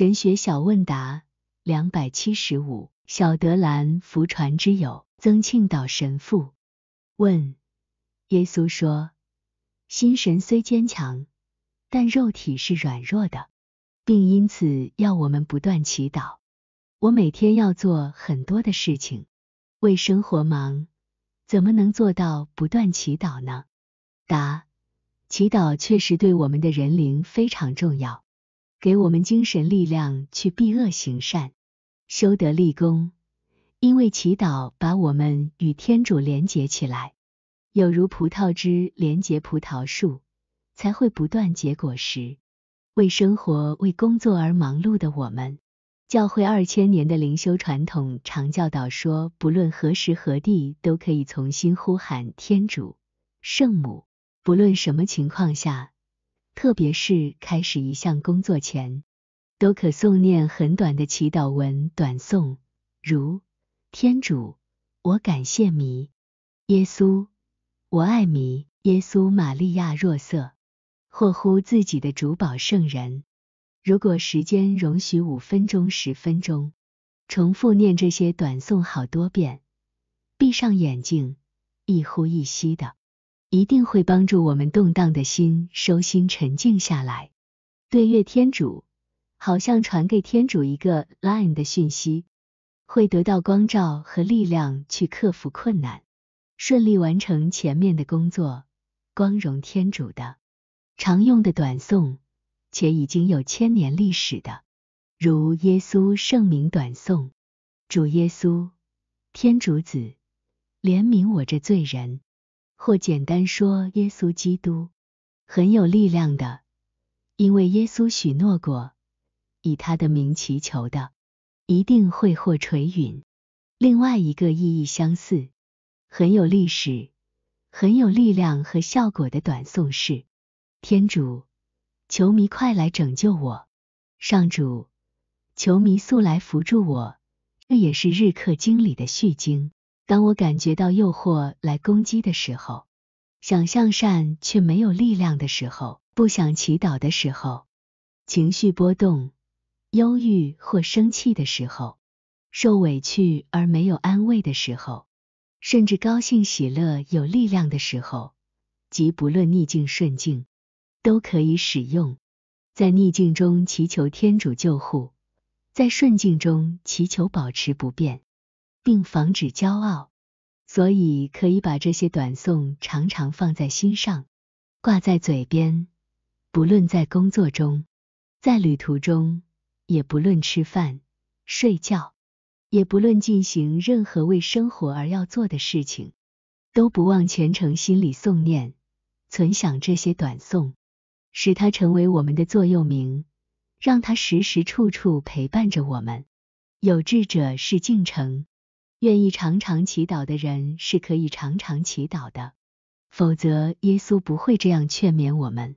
神学小问答两百七十五：小德兰福传之友曾庆岛神父问：耶稣说，心神虽坚强，但肉体是软弱的，并因此要我们不断祈祷。我每天要做很多的事情，为生活忙，怎么能做到不断祈祷呢？答：祈祷确实对我们的人灵非常重要。给我们精神力量去避恶行善、修德立功，因为祈祷把我们与天主连结起来，有如葡萄枝连结葡萄树，才会不断结果实。为生活、为工作而忙碌的我们，教会二千年的灵修传统常教导说，不论何时何地都可以从心呼喊天主、圣母，不论什么情况下。特别是开始一项工作前，都可诵念很短的祈祷文短诵，如天主，我感谢祢；耶稣，我爱祢；耶稣，玛利亚，若瑟，或呼自己的主保圣人。如果时间容许，五分钟、十分钟，重复念这些短诵好多遍，闭上眼睛，一呼一吸的。一定会帮助我们动荡的心收心沉静下来。对月天主，好像传给天主一个 line 的讯息，会得到光照和力量去克服困难，顺利完成前面的工作，光荣天主的。常用的短颂，且已经有千年历史的，如耶稣圣名短颂：主耶稣，天主子，怜悯我这罪人。或简单说，耶稣基督很有力量的，因为耶稣许诺过，以他的名祈求的，一定会获垂允。另外一个意义相似，很有历史、很有力量和效果的短颂是：天主，求迷快来拯救我；上主，求迷速来扶助我。这也是日课经里的序经。当我感觉到诱惑来攻击的时候，想向善却没有力量的时候，不想祈祷的时候，情绪波动、忧郁或生气的时候，受委屈而没有安慰的时候，甚至高兴、喜乐有力量的时候，即不论逆境、顺境，都可以使用。在逆境中祈求天主救护，在顺境中祈求保持不变。并防止骄傲，所以可以把这些短送常常放在心上，挂在嘴边。不论在工作中，在旅途中，也不论吃饭、睡觉，也不论进行任何为生活而要做的事情，都不忘虔诚心里诵念、存想这些短送，使它成为我们的座右铭，让它时时处处陪伴着我们。有志者事竟成。愿意常常祈祷的人是可以常常祈祷的，否则耶稣不会这样劝勉我们。